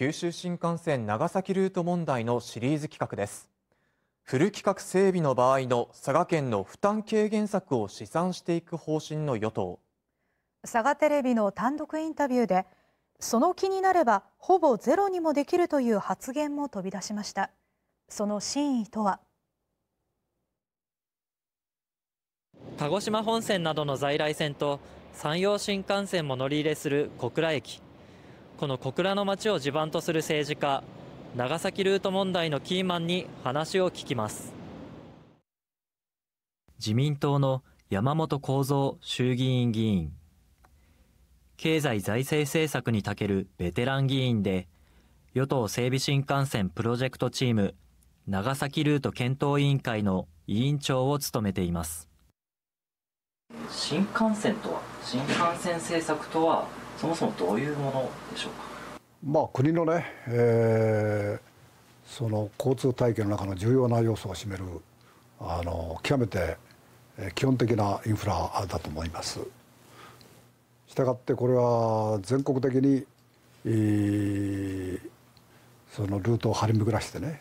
九州新幹線長崎ルート問題のシリーズ企画ですフル規格整備の場合の佐賀県の負担軽減策を試算していく方針の与党佐賀テレビの単独インタビューでその気になればほぼゼロにもできるという発言も飛び出しましたその真意とは鹿児島本線などの在来線と山陽新幹線も乗り入れする小倉駅この小倉の街を地盤とする政治家、長崎ルート問題のキーマンに話を聞きます。自民党の山本幸三衆議院議員。経済財政政策にたけるベテラン議員で、与党整備新幹線プロジェクトチーム、長崎ルート検討委員会の委員長を務めています。新幹線とは、新幹線政策とはそもそもどういうものでしょうか。まあ、国のね、えー、その交通体系の中の重要な要素を占めるあの極めて基本的なインフラだと思います。したがってこれは全国的に、えー、そのルートを張り巡らしてね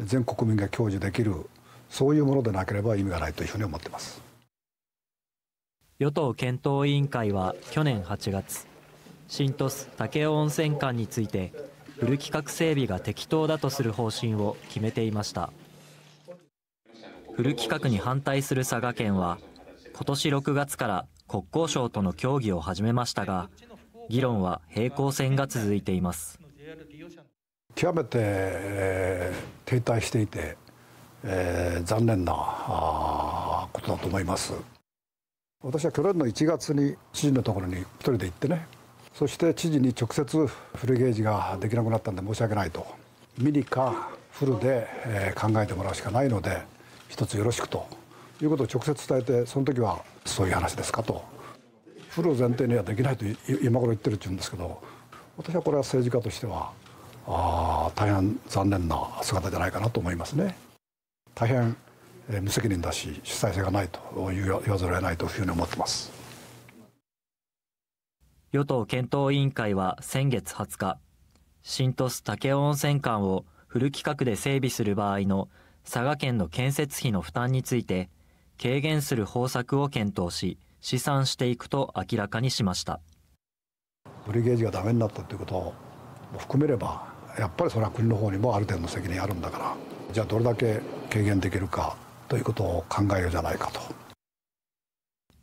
全国民が享受できるそういうものでなければ意味がないというふうに思ってます。与党検討委員会は去年8月新鳥栖武雄温泉館についてフル規格整備が適当だとする方針を決めていましたフル規格に反対する佐賀県は今年6月から国交省との協議を始めましたが議論は平行線が続いています極めて、えー、停滞していて、えー、残念なことだと思います私は去年の1月に知事のところに一人で行ってねそして知事に直接フルゲージができなくなったんで申し訳ないとミニかフルで、え考えてもらうしかないので一つよろしくということを直接伝えてその時はそういう話ですかとフルを前提にはできないと今頃言ってるって言うんですけど私はこれは政治家としてはあ大変残念な姿じゃないかなと思いますね大変、え無責任だし主体性がないと言わざるを得ないというふうに思ってます。与党検討委員会は先月20日、新鳥栖武雄温泉間をフル規格で整備する場合の佐賀県の建設費の負担について、軽減する方策を検討し、試算していくと明らかにしました。ブリゲージがダメになったということを含めれば、やっぱりそれは国の方にもある程度の責任あるんだから、じゃあどれだけ軽減できるかということを考えようじゃないかと。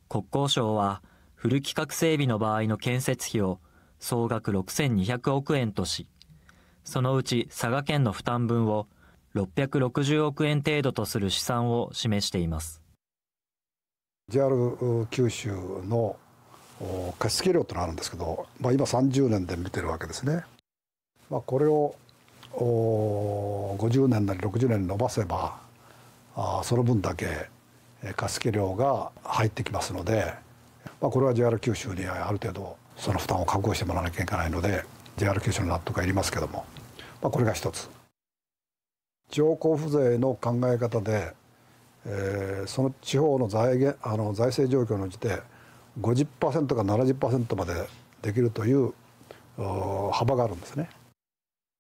国交省はフル規格整備の場合の建設費を総額6200億円とし、そのうち佐賀県の負担分を660億円程度とする試算を示しています。JR 九州の貸付料というのがあるんですけど、まあ、今30年で見てるわけですね。まあ、これを50年なり60年伸ばせばあその分だけ貸付料が入ってきますのでまあ、これは JR 九州にある程度その負担を確保してもらわなきゃいけないので JR 九州の納得はいりますけども、まあ、これが一つ。上交付税の考え方で、えー、その地方の財源あの財政状況のじて50%か70%までできるという幅があるんですね。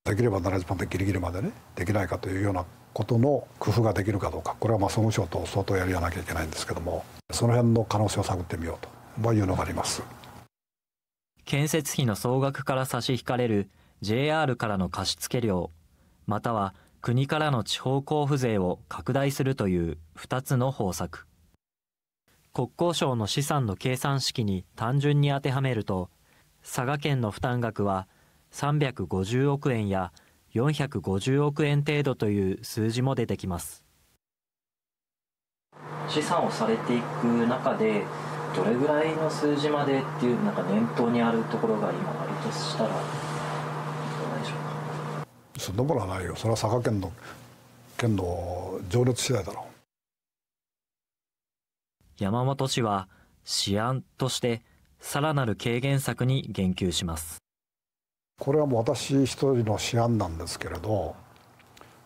できれば70%ギリギリまでねできないかというようなことの工夫ができるかどうかこれはまあ総務省と相当やりやなきゃいけないんですけどもその辺の可能性を探ってみようと。まいうのがあります建設費の総額から差し引かれる JR からの貸付料または国からの地方交付税を拡大するという2つの方策国交省の資産の計算式に単純に当てはめると佐賀県の負担額は350億円や450億円程度という数字も出てきます資産をされていく中でどれぐらいの数字までっていうなんか念頭にあるところが今わりとしたらでしょそんなものはないよそれは佐賀県の県の情熱次第だろう山本氏は試案としてさらなる軽減策に言及しますこれはもう私一人の試案なんですけれど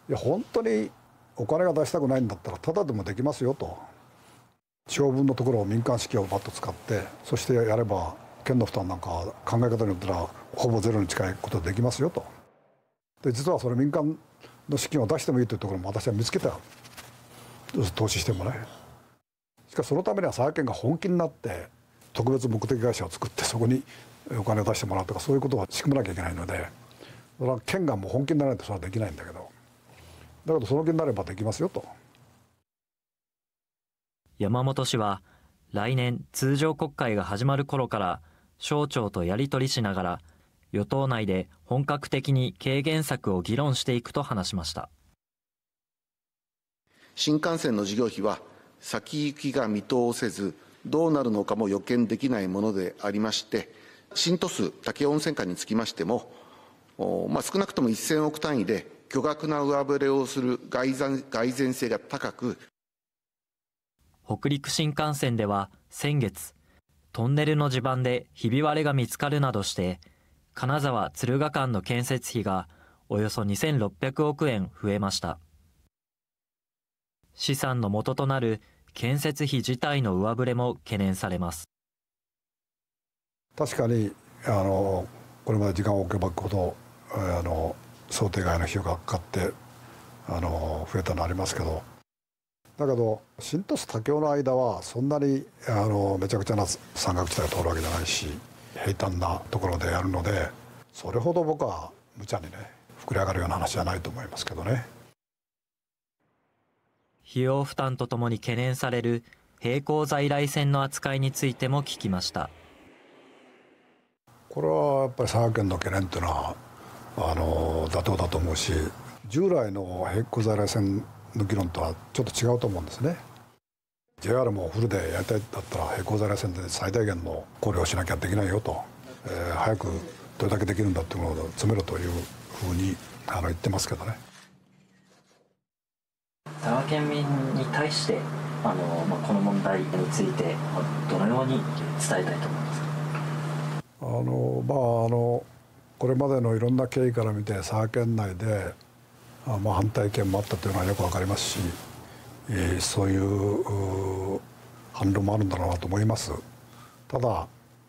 いや本当にお金が出したくないんだったらただでもできますよと地方分のところを民間資金をバッと使ってそしてやれば県の負担なんか考え方によったらほぼゼロに近いことできますよとで実はそれ民間の資金を出してもいいというところも私は見つけた投資してもねしかしそのためには佐賀県が本気になって特別目的会社を作ってそこにお金を出してもらうとかそういうことは仕組まなきゃいけないのでそれは県がもう本気にならないとそれはできないんだけどだけどその気になればできますよと。山本氏は来年通常国会が始まる頃から省庁とやり取りしながら与党内で本格的に軽減策を議論していくと話しました新幹線の事業費は先行きが見通せずどうなるのかも予見できないものでありまして新都市武温泉間につきましても、まあ、少なくとも1000億単位で巨額な上振れをする蓋然性が高く北陸新幹線では先月、トンネルの地盤でひび割れが見つかるなどして、金沢敦賀間の建設費がおよそ2600億円増えました。資産の元となる建設費自体の上振れも懸念されます。確かにあのこれまで時間を置けばくほどあの想定外の費用がかかってあの増えたのありますけどだけど新鳥栖武京の間はそんなにあのめちゃくちゃな山岳地帯を通るわけじゃないし平坦なところでやるのでそれほど僕は無茶にね膨れ上がるような話じゃないと思いますけどね費用負担とともに懸念される並行在来線の扱いについても聞きましたこれはやっぱり佐賀県の懸念というのはあの妥当だと思うし従来の並行在来線の議論とはちょっと違うと思うんですね JR もフルでやりたいだったら平行在来線で最大限の考慮をしなきゃできないよと、えー、早くどれだけできるんだっていうものを詰めろというふうにあの言ってますけどね佐賀県民に対してあの、まあ、この問題についてどのように伝えたいと思いますかあのまああのこれまでのいろんな経緯から見て佐賀県内でまあ、反対意見もあったというのはよく分かりますし、えー、そういう反論もあるんだろうなと思いますただ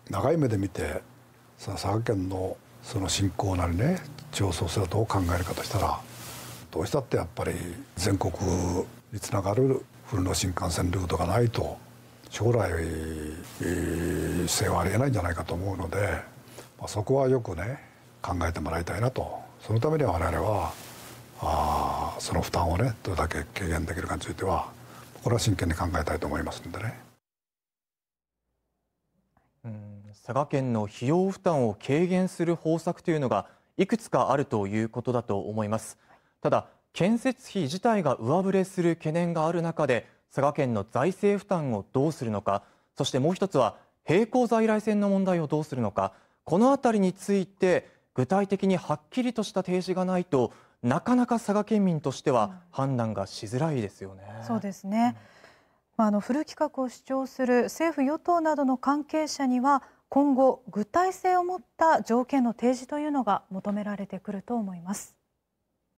長い目で見てその佐賀県のその振興なりね地方創生をどう考えるかとしたらどうしたってやっぱり全国につながる古の新幹線ルートがないと将来、えー、性はありえないんじゃないかと思うので、まあ、そこはよくね考えてもらいたいなとそのためには我々はあその負担をねどれだけ軽減できるかについてはこれは真剣に考えたいと思いますんでね。うん佐賀県の費用負担を軽減する方策というのがいくつかあるということだと思いますただ建設費自体が上振れする懸念がある中で佐賀県の財政負担をどうするのかそしてもう一つは並行在来線の問題をどうするのかこの辺りについて具体的にはっきりとした提示がないとなかなか佐賀県民としては判断がしづらいですよね。そうですね、まあ、あのフル規格を主張する政府・与党などの関係者には今後具体性を持った条件の提示というのが求められてくると思います。